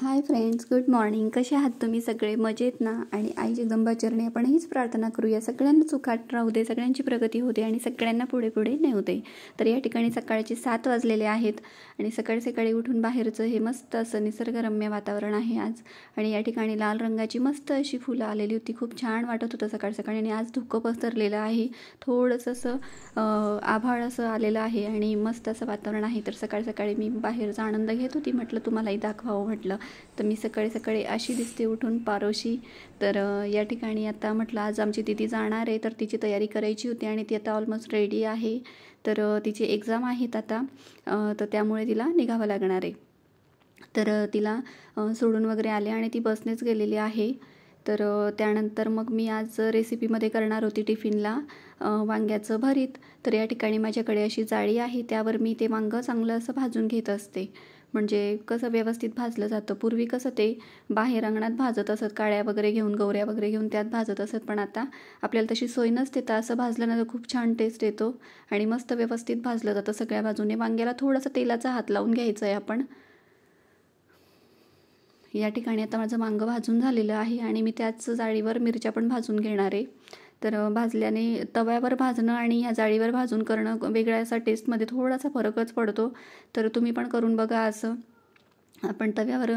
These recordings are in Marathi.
हाय फ्रेंड्स गुड मॉर्निंग कसे आहात तुम्ही सगळे मजेत ना आणि आई जगदंबा चरणी आपण हीच प्रार्थना करूया सगळ्यांना चुकाट राहू दे सगळ्यांची प्रगती होते आणि सगळ्यांना पुढे पुढे नेऊ तर या ठिकाणी सकाळचे सात वाजलेले आहेत आणि सकाळ सकाळी उठून बाहेरचं हे मस्त असं निसर्गरम्य वातावरण आहे आज आणि या ठिकाणी लाल रंगाची मस्त अशी फुलं आलेली होती खूप छान वाटत होतं सकाळ सकाळी आणि आज धुकं पसरलेलं आहे थोडंसं असं आभाळ असं आलेलं आहे आणि मस्त असं वातावरण आहे तर सकाळ सकाळी मी बाहेरचा आनंद घेत होती म्हटलं तुम्हालाही दाखवावं म्हटलं तर मी सकाळी सकाळी अशी दिसते उठून पारोशी तर या ठिकाणी आता म्हटलं आज आमची दिदी जाणार आहे तर तिची तयारी करायची होती आणि ती आता ऑलमोस्ट रेडी आहे तर तिची एक्झाम आहेत आता तर त्यामुळे तिला निघावं लागणार आहे तर तिला सोडून वगैरे आले आणि ती बसनेच गेलेली आहे तर त्यानंतर मग मी आज रेसिपीमध्ये करणार होती टिफिनला वांग्याचं भरीत तर या ठिकाणी माझ्याकडे अशी जाळी आहे त्यावर मी ते वांगं चांगलं असं भाजून घेत असते म्हणजे कसं व्यवस्थित भाजलं जातं पूर्वी कसं ते बाहेर अंगणात भाजत असत काळ्या वगैरे घेऊन गवऱ्या वगैरे घेऊन त्यात भाजत असत पण आता आपल्याला तशी सोय नसते तर असं भाजलं ना तर खूप छान टेस्ट येतो आणि मस्त व्यवस्थित भाजलं जातं सगळ्या बाजूने वांग्याला थोडंसं तेलाचा हात लावून घ्यायचं आहे आपण या ठिकाणी आता माझं मांग भाजून झालेलं आहे आणि मी त्याच जाळीवर मिरच्या पण भाजून घेणार आहे तर भाजल्याने तव्यावर भाजणं आणि या जाळीवर भाजून करणं वेगळ्या असा टेस्टमध्ये थोडासा फरकच पडतो तर तुम्ही पण करून बघा असं आपण तव्यावर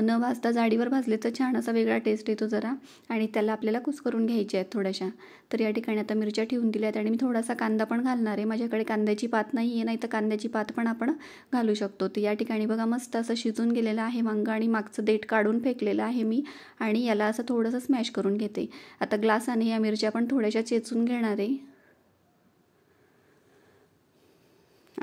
न भाजता जाडीवर भाजले तर छान असा वेगळा टेस्ट येतो जरा आणि त्याला आपल्याला करून घ्यायचे आहेत थोड्याशा तर या ठिकाणी आता मिरच्या ठेवून दिल्या आहेत आणि मी थोडासा कांदा पण घालणार आहे माझ्याकडे कांद्याची पात नाही आहे नाही तर कांद्याची पात पण आपण घालू शकतो तर या ठिकाणी बघा मस्त असं शिजून गेलेलं आहे मांग आणि मागचं देठ काढून फेकलेलं आहे मी आणि याला असं थोडंसं स्मॅश करून घेते आता ग्लासाने या मिरच्या पण थोड्याशा चेचून घेणार आहे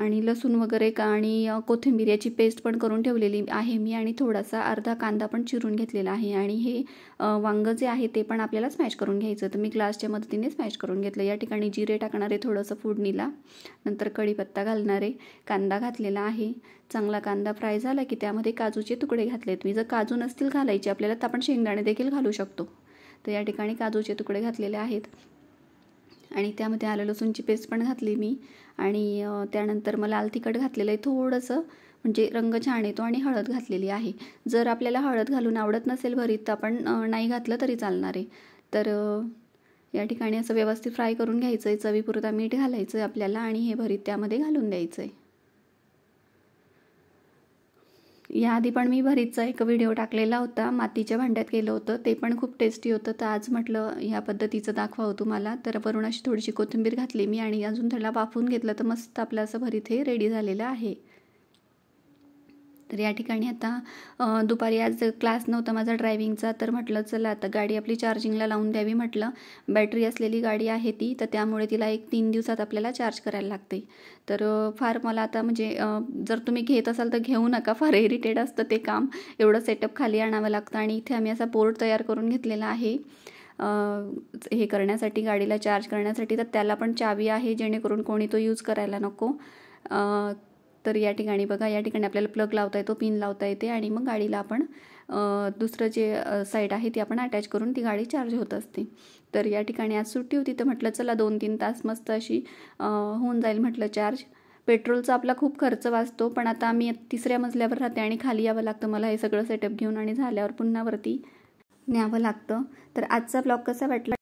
आणि लसूण वगैरे का आणि कोथिंबीर पेस्ट पण करून ठेवलेली आहे मी आणि थोडासा अर्धा कांदा पण चिरून घेतलेला आहे आणि हे वांगं जे आहे ते पण आपल्याला स्मॅश करून घ्यायचं तर मी ग्लासच्या मदतीने स्मॅश करून घेतलं या ठिकाणी जिरे टाकणारे थोडंसं फोडणीला नंतर कढीपत्ता घालणारे कांदा घातलेला आहे चांगला कांदा फ्राय झाला की त्यामध्ये काजूचे तुकडे घातलेत मी जर काजू नसतील घालायचे आपल्याला तर आपण शेंगदाणे देखील घालू शकतो तर या ठिकाणी काजूचे तुकडे घातलेले आहेत आणि त्यामध्ये आलं लसूणची पेस्ट पण घातली मी आणि त्यानंतर मला लाल तिखट घातलेलं आहे थोडंसं म्हणजे रंग छान येतो आणि हळद घातलेली आहे जर आपल्याला हळद घालून आवडत नसेल भरीत तर आपण नाही घातलं तरी चालणार आहे तर या ठिकाणी असं व्यवस्थित फ्राय करून घ्यायचं आहे चवीपुरता मीठ घालायचं आहे आपल्याला आणि हे भरीत त्यामध्ये घालून द्यायचं आहे याआधी पण मी भरीतचा एक व्हिडिओ टाकलेला होता मातीच्या भांड्यात केलं होतं ते पण खूप टेस्टी होतं तर आज म्हटलं या पद्धतीचं दाखवावं तुम्हाला तर वरून अशी थोडीशी कोथिंबीर घातली मी आणि अजून त्याला वाफून घेतलं तर मस्त आपलं असं भरीत हे रेडी झालेलं आहे तर या ठिकाणी आता दुपारी आज क्लास नव्हता माझा ड्रायव्हिंगचा तर म्हटलं चला आता गाडी आपली चार्जिंगला लावून द्यावी म्हटलं बॅटरी असलेली गाडी आहे ती तर त्यामुळे तिला एक तीन दिवसात आपल्याला चार्ज करायला लागते तर फार मला आता म्हणजे जर तुम्ही घेत असाल तर घेऊ नका फार इरिटेड असतं ते काम एवढं सेटअप खाली आणावं लागतं आणि इथे आम्ही असा पोर्ट तयार करून घेतलेला आहे हे करण्यासाठी गाडीला चार्ज करण्यासाठी तर त्याला पण चावी आहे जेणेकरून कोणी तो यूज करायला नको तर या ठिकाणी बघा या ठिकाणी आपल्याला प्लग लावता येतो पिन लावता येते आणि मग गाडीला आपण दुसरं जे साईड आहे ती आपण अटॅच करून ती गाडी चार्ज होत असते तर या ठिकाणी आज सुट्टी होती तर म्हटलं चला दोन तीन तास मस्त अशी होऊन जाईल म्हटलं चार्ज पेट्रोलचा आपला खूप खर्च वाचतो पण आता आम्ही तिसऱ्या मजल्यावर राहते आणि खाली यावं लागतं मला हे सगळं सेटअप घेऊन आणि झाल्यावर पुन्हा वरती न्यावं लागतं तर आजचा ब्लॉग कसा वाटला